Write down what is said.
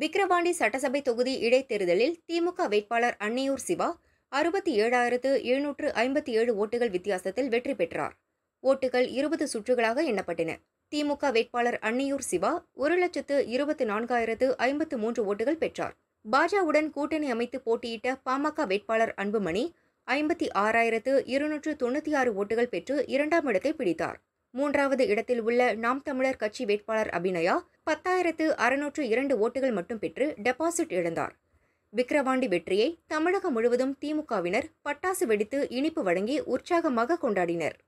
விக்கிரவாண்டி சட்டசபை தொகுதி இடைத்தேர்தலில் திமுக வேட்பாளர் அன்னையூர் சிவா அறுபத்தி ஏழாயிரத்து எழுநூற்று ஐம்பத்தி ஏழு ஓட்டுகள் வித்தியாசத்தில் வெற்றி பெற்றார் ஓட்டுகள் இருபது சுற்றுகளாக எண்ணப்பட்டன திமுக வேட்பாளர் அன்னியூர் சிவா ஒரு லட்சத்து இருபத்தி நான்காயிரத்து ஐம்பத்து மூன்று ஓட்டுகள் பெற்றார் பாஜவுடன் கூட்டணி அமைத்து போட்டியிட்ட பாமக வேட்பாளர் அன்புமணி ஐம்பத்தி ஆறாயிரத்து இருநூற்று தொண்ணூற்றி ஆறு ஓட்டுகள் பெற்று இரண்டாம் இடத்தை பிடித்தார் மூன்றாவது இடத்தில் உள்ள நாம் தமிழர் கட்சி வேட்பாளர் அபிநயா பத்தாயிரத்து அறுநூற்று இரண்டு ஓட்டுகள் மட்டும் பெற்று டெபாசிட் இழந்தார் விக்கிரவாண்டி வெற்றியை தமிழகம் முழுவதும் திமுகவினர் பட்டாசு வெடித்து இனிப்பு வழங்கி உற்சாகமாக கொண்டாடினர்